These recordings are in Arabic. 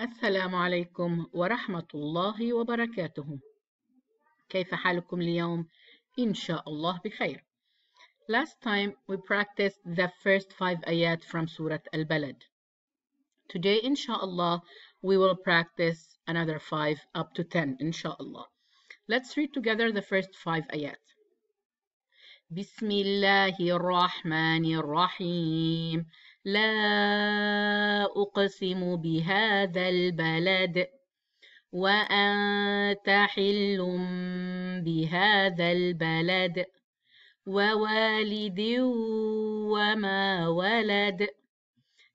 السلام عليكم ورحمة الله وبركاته كيف حالكم اليوم؟ إن شاء الله بخير Last time we practiced the first five ayat from Surah Al-Balad Today إن شاء الله we will practice another five up to ten إن شاء الله Let's read together the first five ayat بسم الله الرحمن الرحيم لا أقسم بهذا البلد وأنت حل بهذا البلد ووالد وما ولد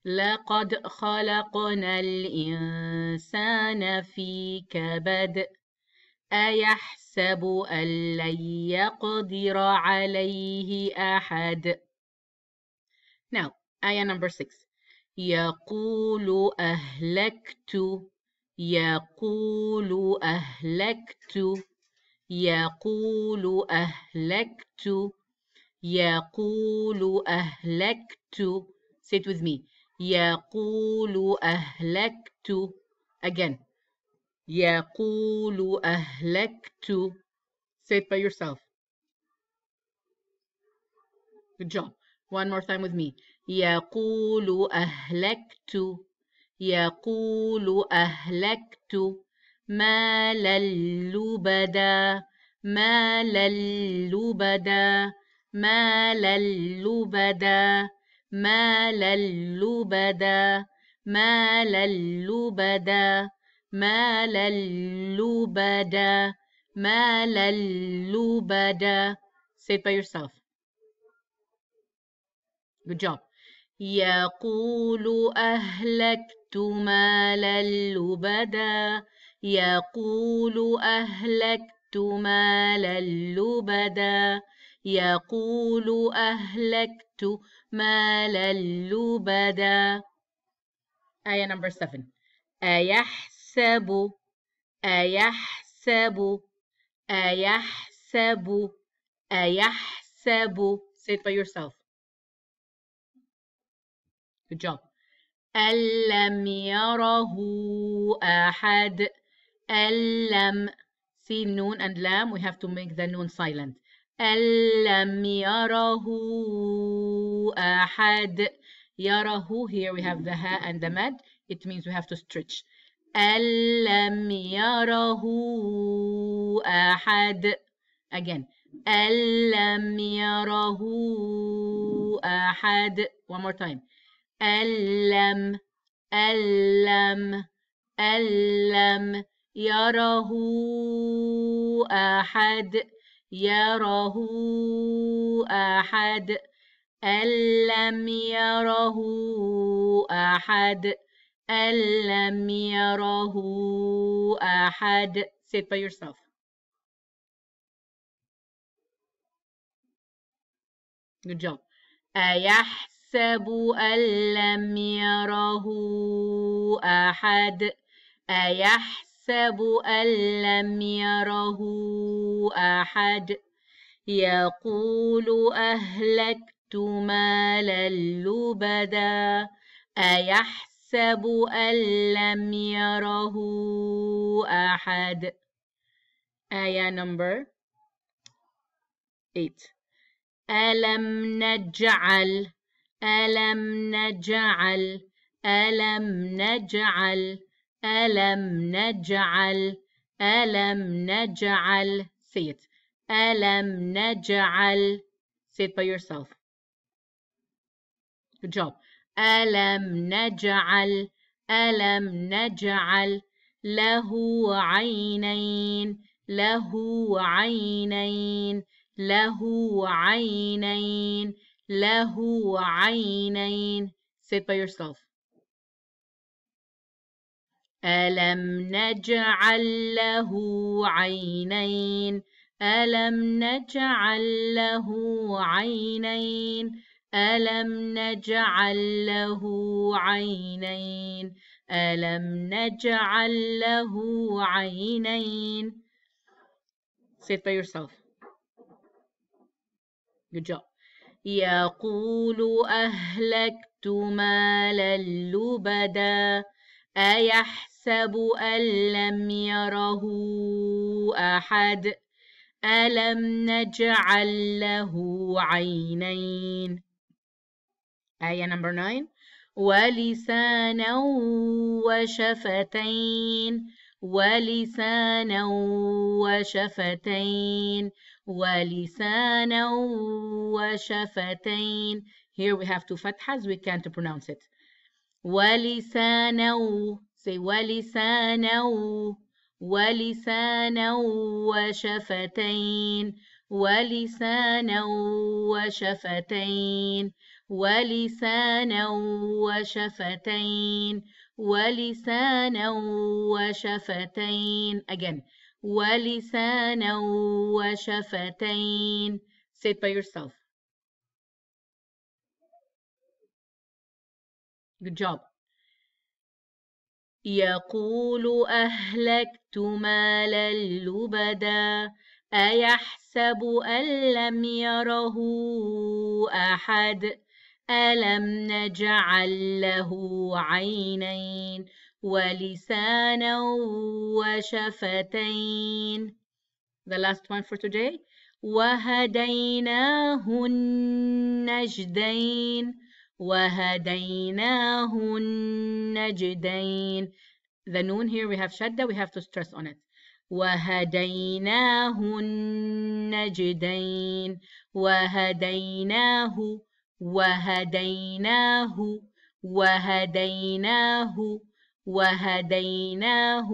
لقد خلقنا الإنسان في كبد أيحسب أن لن يقدر عليه أحد Now, نعم. Ayah number 6. Yaqulu ahlaktu. Yaqulu ahlaktu. Yaqulu ahlaktu. Yaqulu ahlaktu. Say it with me. Yaqulu ahlaktu. Again. Yaqulu ahlaktu. Say it by yourself. Good job. One more time with me. يقول أهلكت يقول أهلكت مالا لبدا مالا لبدا مالا لبدا مالا لبدا مالا لبدا مالا لبدا مالا لبدا Say it by yourself. Good job. يقول أهلكت مالا لبدا يقول أهلكت مالا لبدا يقول أهلكت مالا لبدا آية نمبر 7 أيحسب أيحسب أيحسب أيحسب Say it by yourself Good job. ألم يره أحد ألم see noon and lam we have to make the noon silent ألم يره أحد يره here we have the ha and the mad it means we have to stretch ألم يره أحد again ألم يره أحد one more time ألم ألم ألم يره أحد يره أحد ألم يره أحد ألم يره أحد Say it by yourself. Good job. أيحسب يحسب أن لم يره أحد أيحسب أن لم يره أحد يقول أهلكت مالا لبدا أيحسب أن لم يره أحد آية نمبر 8 ألم نجعل ألم نجعل ألم نجعل ألم نجعل ألم نجعل say it ألم نجعل say it by yourself good job ألم نجعل ألم نجعل له عينين له عينين له عينين له عينين sit by yourself ألم نجعل له عينين ألم نجعل له عينين ألم نجعل له عينين ألم نجعل له عينين Say it by yourself. Good job. يقول أهلكت مالا لبدا أيحسب أن لم يره أحد ألم نجعل له عينين آية نمبر 9 ولسانا وشفتين ولسانا وشفتين ولسانا وشفتين Here we have two fathas, we can't pronounce it. ولسانا say ولسانا ولسانا وشفتين ولسانا وشفتين ولسانا وشفتين ولسانا وشفتين again ولسانا وشفتين say it by yourself good job يقول أهلكت مالا لبدا أيحسب أن لم يره أحد ألم نجعل له عينين ولسانا وشفتين The last one for today وهديناه النجدين وهديناه النجدين The noon here we have shadda, we have to stress on it. وهديناه النجدين وهديناه النجدين وهديناه وهديناه وهديناه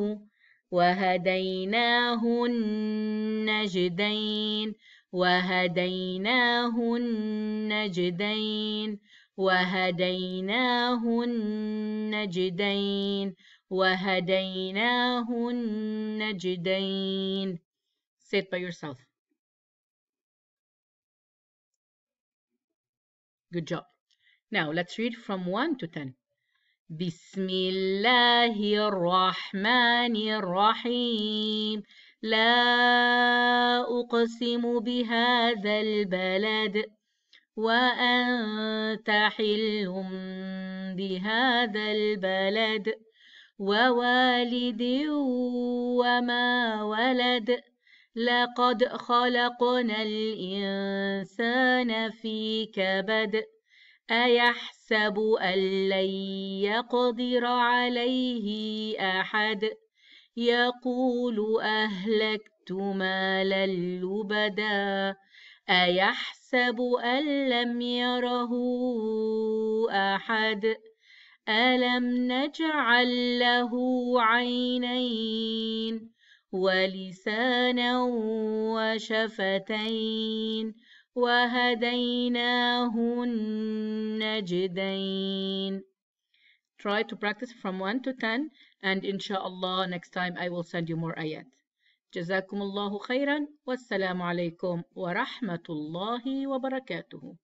وهديناه النجدين وهديناه النجدين وهديناه النجدين وهديناه النجدين Sit by yourself. Good job. Now let's read from 1 to 10. بسم الله الرحمن الرحيم لا أقسم بهذا البلد وأنت حل بهذا البلد ووالد وما ولد لقد خلقنا الإنسان كان في كبد أيحسب أن لن يقدر عليه أحد يقول أهلكت مالا لبدا أيحسب أن لم يره أحد ألم نجعل له عينين ولسانا وشفتين وهديناه النجدين Try to practice from 1 to 10 and inshallah next time I will send you more ayat. جزاكم الله خيرا والسلام عليكم ورحمة الله وبركاته